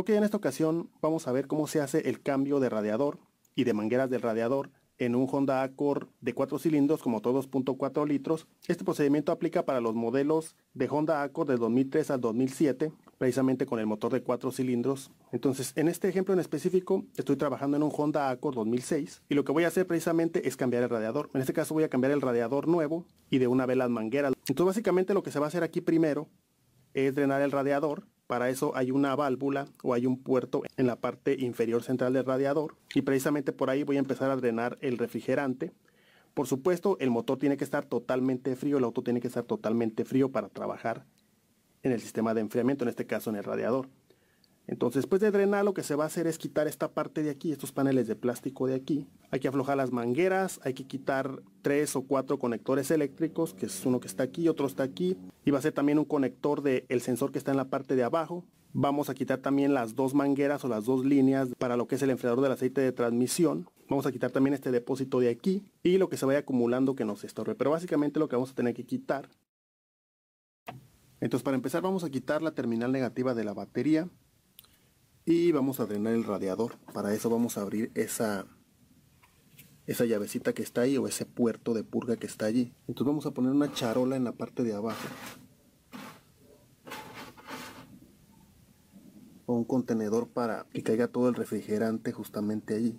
Ok, en esta ocasión vamos a ver cómo se hace el cambio de radiador y de mangueras del radiador en un Honda Accord de 4 cilindros como 2.4 litros. Este procedimiento aplica para los modelos de Honda Accord de 2003 al 2007, precisamente con el motor de 4 cilindros. Entonces, en este ejemplo en específico, estoy trabajando en un Honda Accord 2006 y lo que voy a hacer precisamente es cambiar el radiador. En este caso voy a cambiar el radiador nuevo y de una vez las mangueras. Entonces, básicamente lo que se va a hacer aquí primero es drenar el radiador para eso hay una válvula o hay un puerto en la parte inferior central del radiador y precisamente por ahí voy a empezar a drenar el refrigerante. Por supuesto, el motor tiene que estar totalmente frío, el auto tiene que estar totalmente frío para trabajar en el sistema de enfriamiento, en este caso en el radiador. Entonces, después pues, de drenar, lo que se va a hacer es quitar esta parte de aquí, estos paneles de plástico de aquí. Hay que aflojar las mangueras, hay que quitar tres o cuatro conectores eléctricos, que es uno que está aquí, otro está aquí. Y va a ser también un conector del sensor que está en la parte de abajo. Vamos a quitar también las dos mangueras o las dos líneas para lo que es el enfriador del aceite de transmisión. Vamos a quitar también este depósito de aquí y lo que se vaya acumulando que nos estorbe. Pero básicamente lo que vamos a tener que quitar. Entonces para empezar vamos a quitar la terminal negativa de la batería y vamos a drenar el radiador para eso vamos a abrir esa esa llavecita que está ahí o ese puerto de purga que está allí entonces vamos a poner una charola en la parte de abajo o un contenedor para que caiga todo el refrigerante justamente allí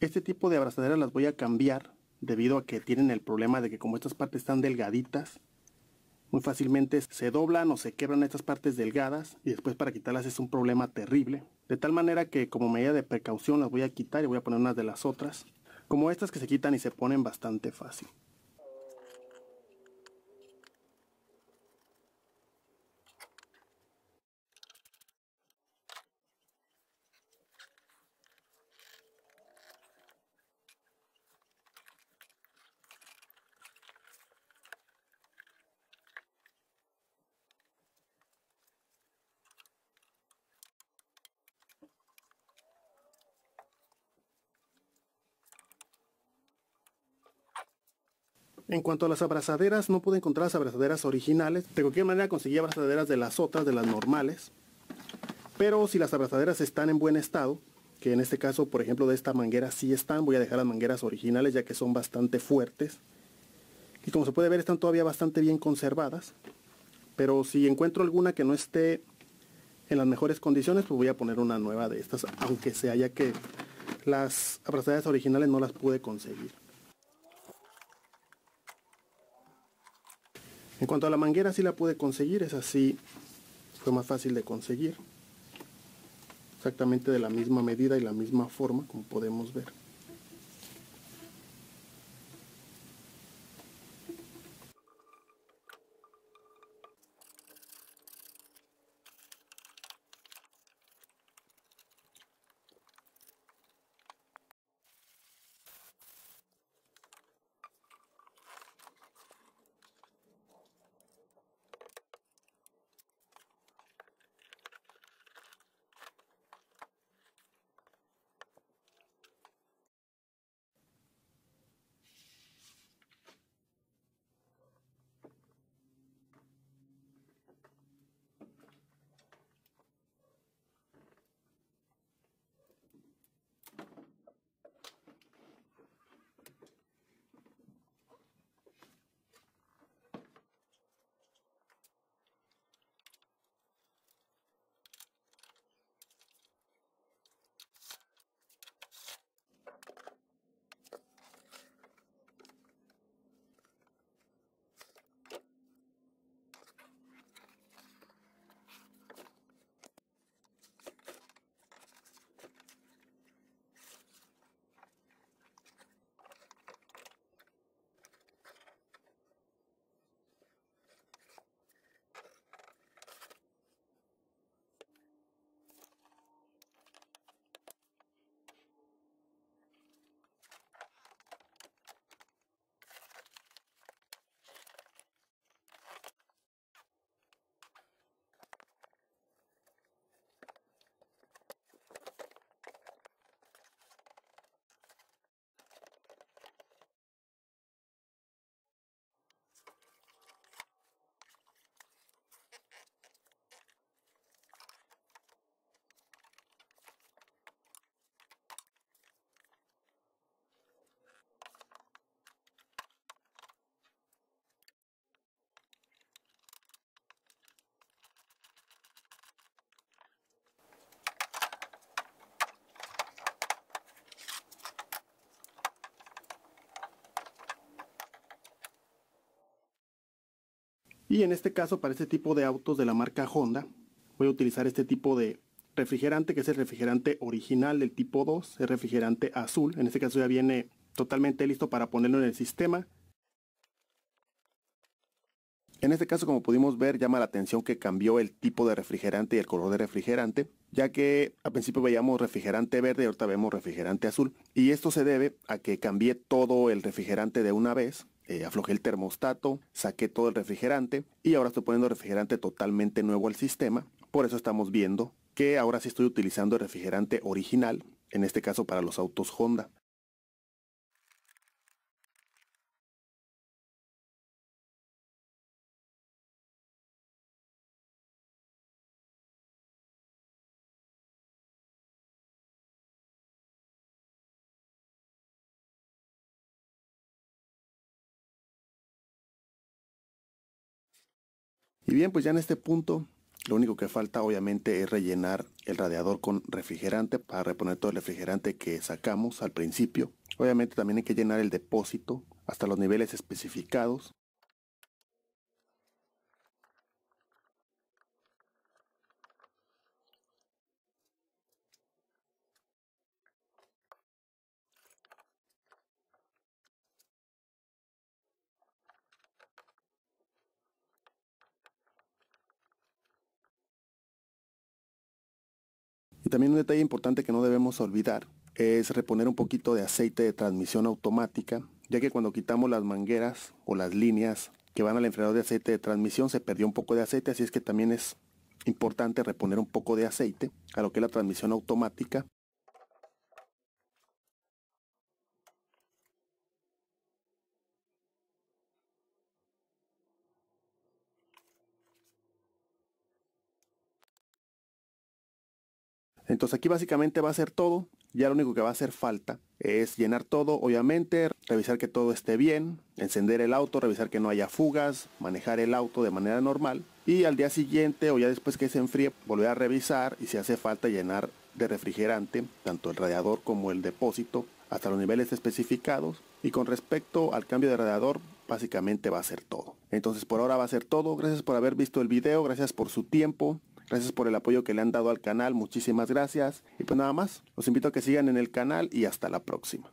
Este tipo de abrazaderas las voy a cambiar debido a que tienen el problema de que como estas partes están delgaditas, muy fácilmente se doblan o se quebran estas partes delgadas y después para quitarlas es un problema terrible. De tal manera que como medida de precaución las voy a quitar y voy a poner unas de las otras. Como estas que se quitan y se ponen bastante fácil. En cuanto a las abrazaderas, no pude encontrar las abrazaderas originales. De cualquier manera conseguí abrazaderas de las otras, de las normales. Pero si las abrazaderas están en buen estado, que en este caso, por ejemplo, de esta manguera sí están, voy a dejar las mangueras originales ya que son bastante fuertes. Y como se puede ver, están todavía bastante bien conservadas. Pero si encuentro alguna que no esté en las mejores condiciones, pues voy a poner una nueva de estas, aunque se haya que las abrazaderas originales no las pude conseguir. En cuanto a la manguera sí la pude conseguir, es así, fue más fácil de conseguir. Exactamente de la misma medida y la misma forma, como podemos ver. Y en este caso, para este tipo de autos de la marca Honda, voy a utilizar este tipo de refrigerante, que es el refrigerante original del tipo 2, el refrigerante azul. En este caso ya viene totalmente listo para ponerlo en el sistema. En este caso, como pudimos ver, llama la atención que cambió el tipo de refrigerante y el color de refrigerante, ya que al principio veíamos refrigerante verde y ahorita vemos refrigerante azul. Y esto se debe a que cambié todo el refrigerante de una vez eh, aflojé el termostato, saqué todo el refrigerante y ahora estoy poniendo refrigerante totalmente nuevo al sistema. Por eso estamos viendo que ahora sí estoy utilizando el refrigerante original, en este caso para los autos Honda. Y bien, pues ya en este punto, lo único que falta obviamente es rellenar el radiador con refrigerante para reponer todo el refrigerante que sacamos al principio. Obviamente también hay que llenar el depósito hasta los niveles especificados Y también un detalle importante que no debemos olvidar es reponer un poquito de aceite de transmisión automática, ya que cuando quitamos las mangueras o las líneas que van al enfriador de aceite de transmisión se perdió un poco de aceite, así es que también es importante reponer un poco de aceite a lo que es la transmisión automática Entonces aquí básicamente va a ser todo. Ya lo único que va a hacer falta es llenar todo, obviamente, revisar que todo esté bien, encender el auto, revisar que no haya fugas, manejar el auto de manera normal. Y al día siguiente o ya después que se enfríe, volver a revisar y si hace falta llenar de refrigerante, tanto el radiador como el depósito, hasta los niveles especificados. Y con respecto al cambio de radiador, básicamente va a ser todo. Entonces por ahora va a ser todo. Gracias por haber visto el video, gracias por su tiempo. Gracias por el apoyo que le han dado al canal, muchísimas gracias. Y pues nada más, los invito a que sigan en el canal y hasta la próxima.